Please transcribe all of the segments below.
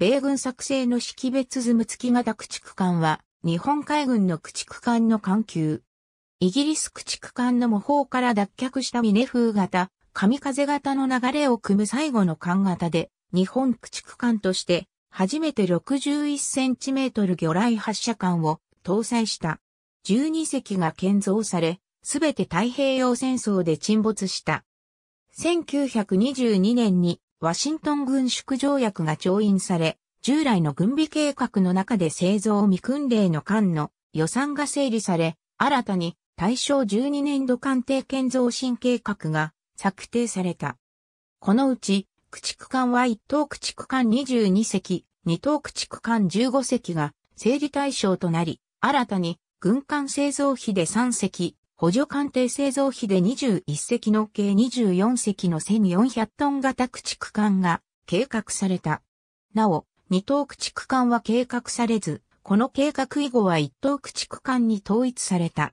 米軍作成の識別ズム付き型駆逐艦は、日本海軍の駆逐艦の艦級。イギリス駆逐艦の模倣から脱却したミネ風型、神風型の流れを組む最後の艦型で、日本駆逐艦として、初めて 61cm 魚雷発射艦を搭載した。12隻が建造され、すべて太平洋戦争で沈没した。1922年にワシントン軍縮条約が調印され、従来の軍備計画の中で製造未訓令の間の予算が整理され、新たに大正12年度艦艇建造新計画が策定された。このうち、駆逐艦は1等駆逐艦22隻、2等駆逐艦15隻が整理対象となり、新たに軍艦製造費で3隻、補助艦艇製造費で21隻の計24隻の1400トン型駆逐艦が計画された。なお、2等駆逐艦は計画されず、この計画以後は1等駆逐艦に統一された。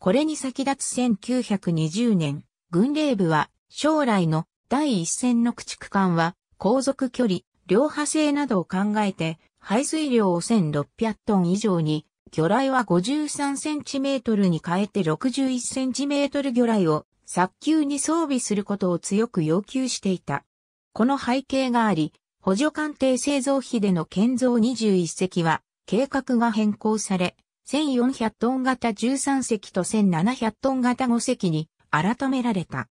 これに先立つ1920年、軍令部は将来の第一線の駆逐艦は航続距離、両派性などを考えて、排水量を1600トン以上に魚雷は 53cm に変えて 61cm 魚雷を早急に装備することを強く要求していた。この背景があり、補助艦艇製造費での建造21隻は計画が変更され、1400トン型13隻と1700トン型5隻に改められた。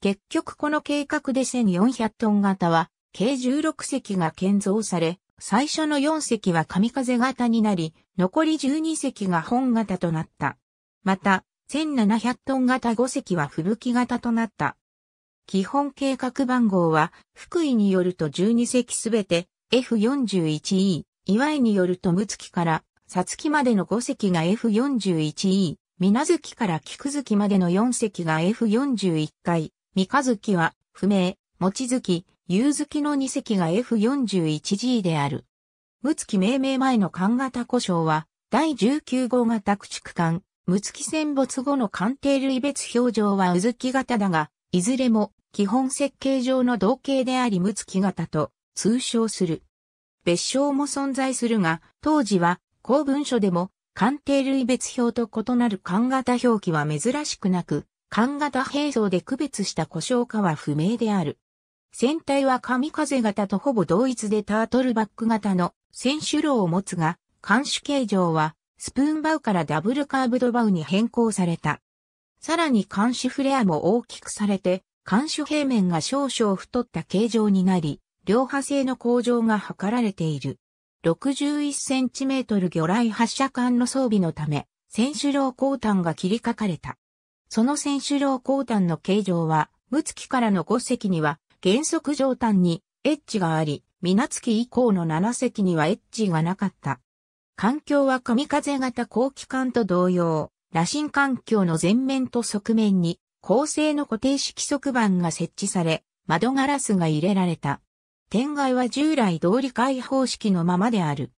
結局この計画で1400トン型は計16隻が建造され、最初の4隻は神風型になり、残り12隻が本型となった。また、1700トン型5隻は吹雪型となった。基本計画番号は、福井によると12隻すべて F41E、岩井によると六月からさつきまでの5隻が F41E、水月から菊月までの4隻が F41 回、三日月は不明、もち月、ゆうづきの2隻が F41G である。むつき命名前の艦型故障は、第19号型駆逐艦、むつき戦没後の艦艇類別表情はうずき型だが、いずれも基本設計上の同型でありむつき型と通称する。別称も存在するが、当時は公文書でも艦艇類別表と異なる艦型表記は珍しくなく、艦型並走で区別した故障化は不明である。船体は神風型とほぼ同一でタートルバック型の選手炉を持つが、艦首形状はスプーンバウからダブルカーブドバウに変更された。さらに艦首フレアも大きくされて、艦首平面が少々太った形状になり、両派性の向上が図られている。61cm 魚雷発射管の装備のため、選手楼後端が切りかかれた。その選手楼後端の形状は、陸奥からの5隻には原則上端にエッジがあり、水月以降の7隻にはエッジがなかった。環境は神風型後期艦と同様、羅針環境の前面と側面に構成の固定式側板が設置され、窓ガラスが入れられた。天外は従来通り開放式のままである。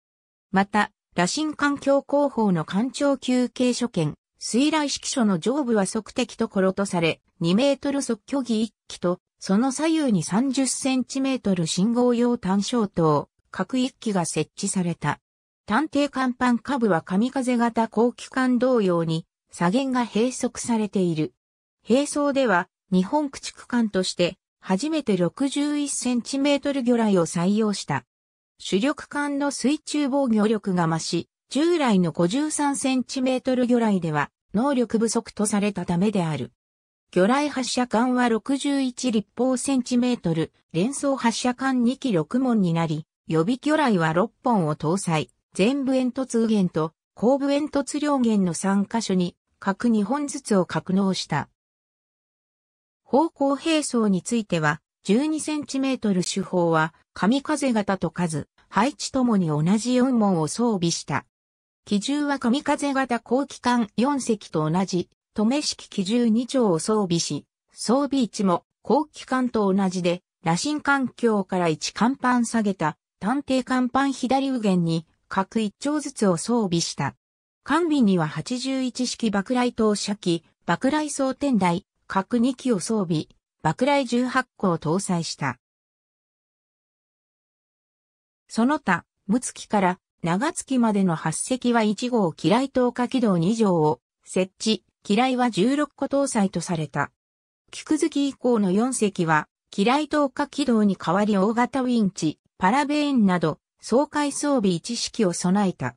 また、羅針環境広報の艦長休憩所見、水雷式所の上部は測的ところとされ、2メートル即距儀1機とその左右に30センチメートル信号用単焦灯、各一機が設置された。探偵甲板下部は神風型高機関同様に、左舷が閉塞されている。閉走では、日本駆逐艦として、初めて61センチメートル魚雷を採用した。主力艦の水中防御力が増し、従来の53センチメートル魚雷では、能力不足とされたためである。魚雷発射管は61立方センチメートル、連装発射管2機6門になり、予備魚雷は6本を搭載、全部煙突右舷と後部煙突両舷の3箇所に各2本ずつを格納した。方向並走については、12センチメートル手法は、神風型と数、配置ともに同じ4門を装備した。機銃は神風型後機艦4隻と同じ止め式機銃2丁を装備し、装備位置も後期艦と同じで、羅針環境から1艦板下げた、探偵艦板左右舷に各1丁ずつを装備した。艦尾には81式爆雷投射機、爆雷装填台、各2機を装備、爆雷18個を搭載した。その他、六月から長月までの8隻は1号機雷投下軌道2条を設置、機雷は16個搭載とされた。菊月以降の4隻は、機雷投下軌道に代わり大型ウィンチ、パラベーンなど、総海装備一式を備えた。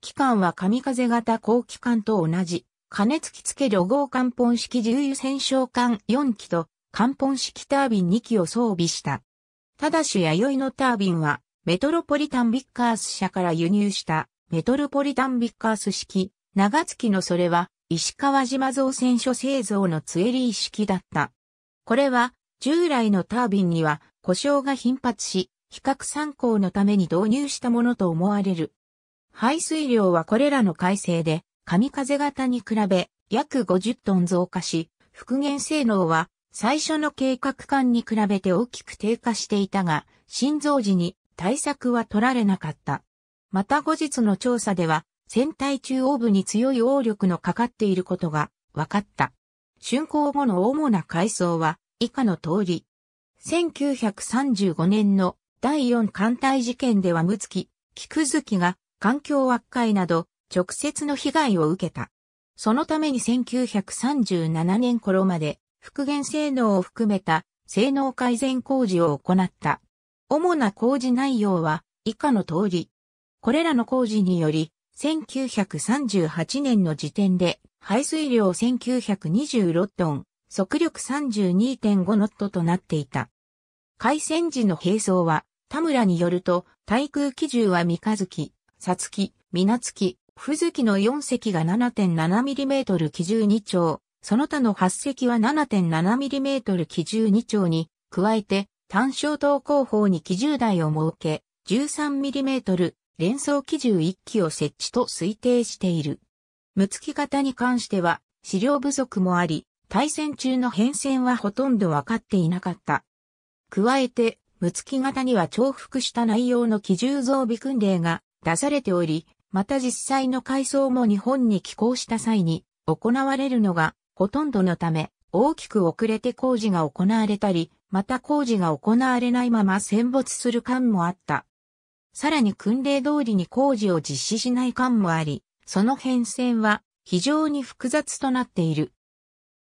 機関は神風型高機関と同じ、加熱機付け旅号艦本式重油戦勝艦4機と、艦本式タービン2機を装備した。ただし弥生のタービンは、メトロポリタンビッカース社から輸入した、メトロポリタンビッカース式、長月のそれは、石川島造船所製造のツエリー式だった。これは、従来のタービンには故障が頻発し、比較参考のために導入したものと思われる。排水量はこれらの改正で、神風型に比べ約50トン増加し、復元性能は最初の計画間に比べて大きく低下していたが、新造時に対策は取られなかった。また後日の調査では、船体中央部に強い応力のかかっていることが分かった。竣工後の主な階層は以下の通り。1935年の第4艦隊事件では無月、菊月が環境悪化など直接の被害を受けた。そのために1937年頃まで復元性能を含めた性能改善工事を行った。主な工事内容は以下の通り。これらの工事により1938年の時点で、排水量1926トン、速力32.5ノットとなっていた。海戦時の兵装は、田村によると、対空機銃は三日月、さつき、みなつき、ふずきの4隻が 7.7mm 機銃2丁、その他の8隻は 7.7mm 機銃2丁に、加えて、単焦灯後方に機銃台を設け、13mm、連想機銃1機を設置と推定している。無付き型に関しては資料不足もあり、対戦中の変遷はほとんど分かっていなかった。加えて、無付き型には重複した内容の機銃増備訓令が出されており、また実際の改装も日本に寄港した際に行われるのがほとんどのため、大きく遅れて工事が行われたり、また工事が行われないまま戦没する感もあった。さらに訓令通りに工事を実施しない間もあり、その変遷は非常に複雑となっている。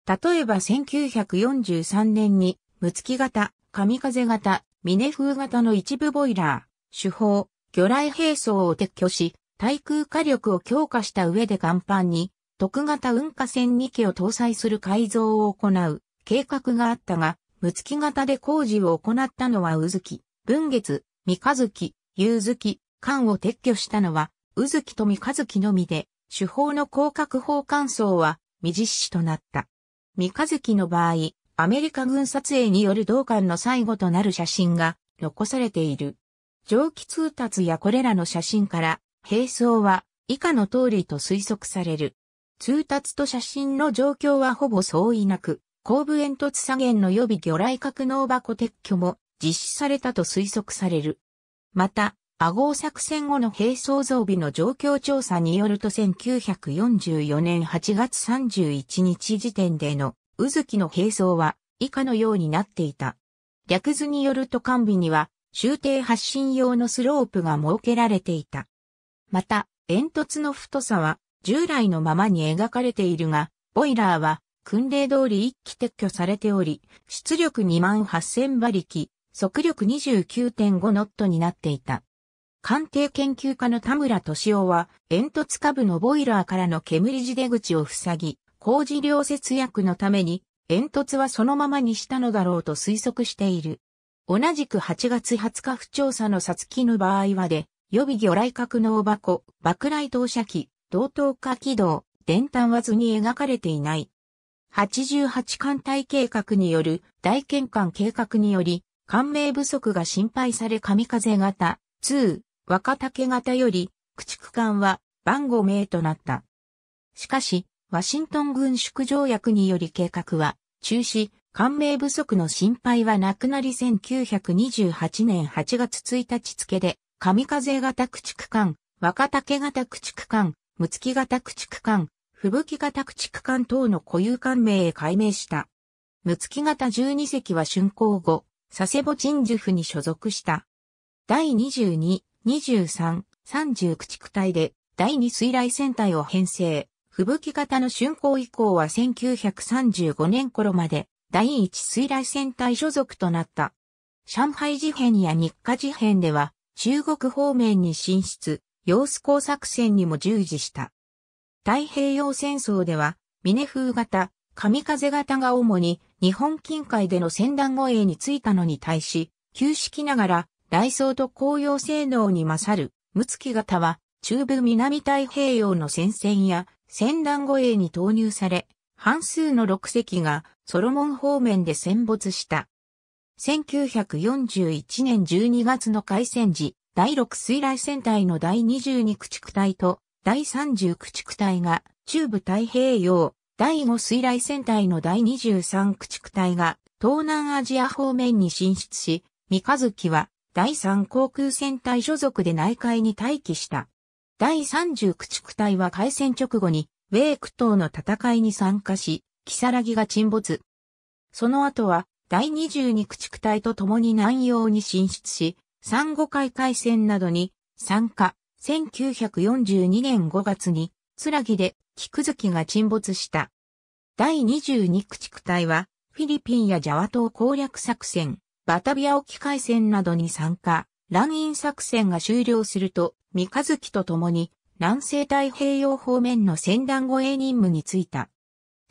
例えば1943年に、ムツキ型、神風型、峰風型の一部ボイラー、手法、魚雷兵装を撤去し、対空火力を強化した上で岩盤に、特型運火船2機を搭載する改造を行う計画があったが、ムツキ型で工事を行ったのは宇月、文月、三日月、融月、缶を撤去したのは、ず月と三日月のみで、手法の広角砲艦層は未実施となった。三日月の場合、アメリカ軍撮影による同艦の最後となる写真が残されている。蒸気通達やこれらの写真から、並走は以下の通りと推測される。通達と写真の状況はほぼ相違なく、後部煙突左舷の予備魚雷格納箱撤去も実施されたと推測される。また、アゴー作戦後の兵装増備の状況調査によると1944年8月31日時点での、うずきの兵装は以下のようになっていた。略図によると完備には、終定発進用のスロープが設けられていた。また、煙突の太さは従来のままに描かれているが、ボイラーは訓令通り一気撤去されており、出力2万8000馬力、速力29.5ノットになっていた。艦艇研究家の田村敏夫は、煙突下部のボイラーからの煙地出口を塞ぎ、工事量節約のために、煙突はそのままにしたのだろうと推測している。同じく8月20日不調査のサツキの場合はで、予備魚雷格納箱、爆雷投射機、同等化軌道、伝端は図に描かれていない。88艦隊計画による大検艦計画により、感名不足が心配され神風型、2、若竹型より、駆逐艦は番号名となった。しかし、ワシントン軍縮条約により計画は中止、官名不足の心配はなくなり1928年8月1日付で、神風型駆逐艦、若竹型駆逐艦、六月型駆逐艦、吹雪型駆逐艦等の固有艦名へ改名した。六つ型12隻は竣工後、佐世保鎮守府に所属した。第22、23、30駆逐隊で第2水雷戦隊を編成。吹雪型の竣工以降は1935年頃まで第1水雷戦隊所属となった。上海事変や日課事変では中国方面に進出、様子工作戦にも従事した。太平洋戦争では、ミネ風型、神風型が主に日本近海での船団護衛についたのに対し、旧式ながら、ダイソーと紅葉性能に勝る、ムツキ型は、中部南太平洋の戦線や、船団護衛に投入され、半数の6隻がソロモン方面で戦没した。1941年12月の開戦時、第6水雷戦隊の第22駆逐隊と第30駆逐隊が中部太平洋第5水雷戦隊の第23駆逐隊が東南アジア方面に進出し、三日月は第3航空戦隊所属で内海に待機した。第30駆逐隊は海戦直後にウェーク島の戦いに参加し、キサラギが沈没。その後は第22駆逐隊と共に南洋に進出し、三五海海戦などに参加。1942年5月に、つらぎで菊月が沈没した。第22駆逐隊は、フィリピンやジャワ島攻略作戦、バタビア沖海戦などに参加、乱印作戦が終了すると、三日月と共に、南西太平洋方面の戦団護衛任務に就いた。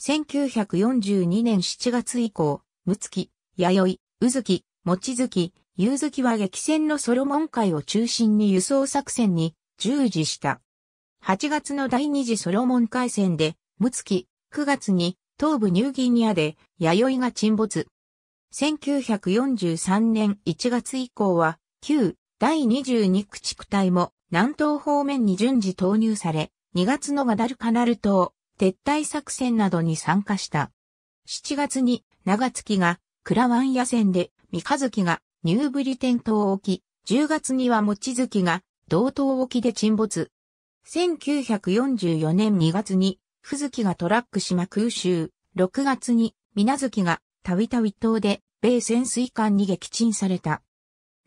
1942年7月以降、む月、弥生、よ月、う月、夕月は激戦のソロモン海を中心に輸送作戦に従事した。8月の第二次ソロモン海戦で、ムツキ、9月に東部ニューギニアで弥生が沈没。1943年1月以降は、旧第22駆逐隊も南東方面に順次投入され、2月のガダルカナル島、撤退作戦などに参加した。7月に長月がクラワン野戦で、三日月がニューブリテン島沖、10月には持月が道東沖で沈没。1944年2月に、ふずきがトラック島空襲、6月に、みなずきが、たびたび島で、米潜水艦に撃沈された。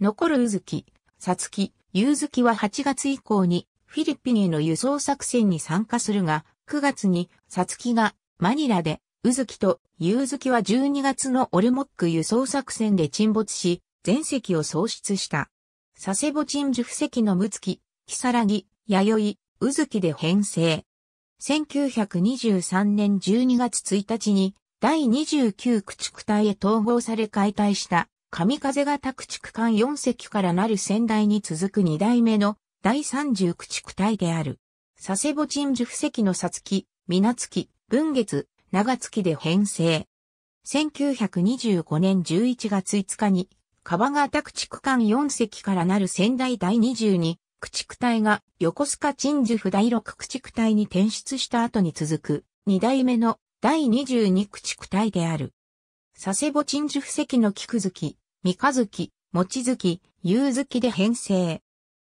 残るうずき、さつき、ゆうずきは8月以降に、フィリピンへの輸送作戦に参加するが、9月に、さつきが、マニラで、うずきと、ゆうずきは12月のオルモック輸送作戦で沈没し、全席を喪失した。佐世保鎮守布石のむつき、きさらぎ、やよい、宇月で編成。1923年12月1日に第29駆逐隊へ統合され解体した神風型駆逐艦4隻からなる先代に続く2代目の第30駆逐隊である。佐世保鎮守布石の佐月、水月、文月、長月で編成。1925年11月5日に、川型駆逐艦4隻からなる先代第22駆逐隊が横須賀鎮守府第六駆逐隊に転出した後に続く2代目の第22駆逐隊である。佐世保鎮守府籍の菊月、三日月、餅月、夕月で編成。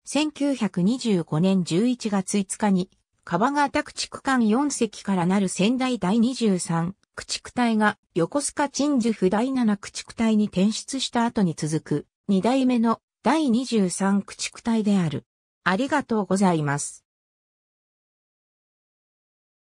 1925年11月5日に、川形駆逐艦4隻からなる仙台第23駆逐隊が横須賀鎮守府第7駆逐隊に転出した後に続く2代目の第23駆逐隊である。ありがとうございます。